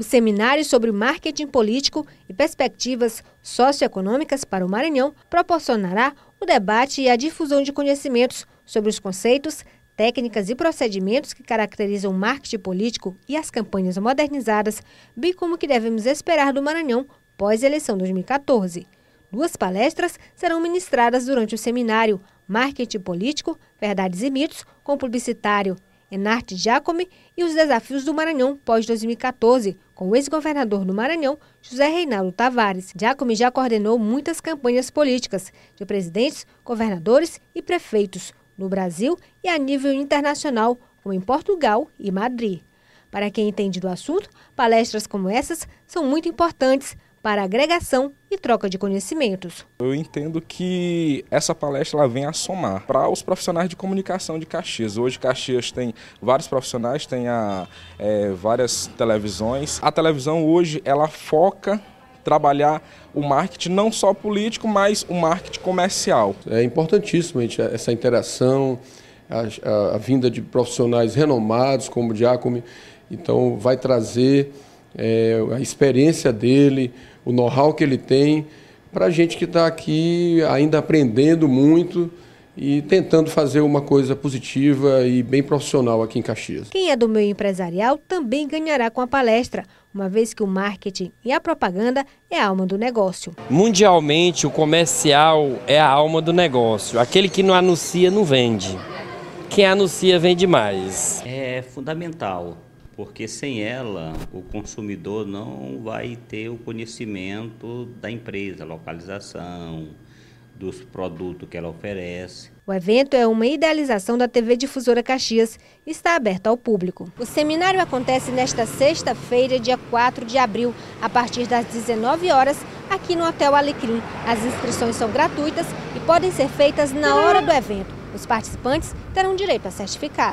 O seminário sobre marketing político e perspectivas socioeconômicas para o Maranhão proporcionará o debate e a difusão de conhecimentos sobre os conceitos, técnicas e procedimentos que caracterizam o marketing político e as campanhas modernizadas, bem como o que devemos esperar do Maranhão pós-eleição 2014. Duas palestras serão ministradas durante o seminário Marketing Político, Verdades e Mitos, com o publicitário Enarte Jacome e os desafios do Maranhão pós-2014, com o ex-governador do Maranhão, José Reinaldo Tavares. Jacome já coordenou muitas campanhas políticas de presidentes, governadores e prefeitos no Brasil e a nível internacional, como em Portugal e Madrid. Para quem entende do assunto, palestras como essas são muito importantes para a agregação e troca de conhecimentos. Eu entendo que essa palestra ela vem a somar para os profissionais de comunicação de Caxias. Hoje Caxias tem vários profissionais, tem a, é, várias televisões. A televisão hoje ela foca trabalhar o marketing não só político, mas o marketing comercial. É importantíssimo gente, essa interação, a, a, a vinda de profissionais renomados como o Giacomo, então vai trazer é, a experiência dele, o know-how que ele tem, para a gente que está aqui ainda aprendendo muito e tentando fazer uma coisa positiva e bem profissional aqui em Caxias. Quem é do meio empresarial também ganhará com a palestra, uma vez que o marketing e a propaganda é a alma do negócio. Mundialmente, o comercial é a alma do negócio. Aquele que não anuncia não vende. Quem anuncia vende mais. É fundamental porque sem ela o consumidor não vai ter o conhecimento da empresa, localização, dos produtos que ela oferece. O evento é uma idealização da TV Difusora Caxias e está aberto ao público. O seminário acontece nesta sexta-feira, dia 4 de abril, a partir das 19 horas, aqui no Hotel Alecrim. As inscrições são gratuitas e podem ser feitas na hora do evento. Os participantes terão direito a certificar.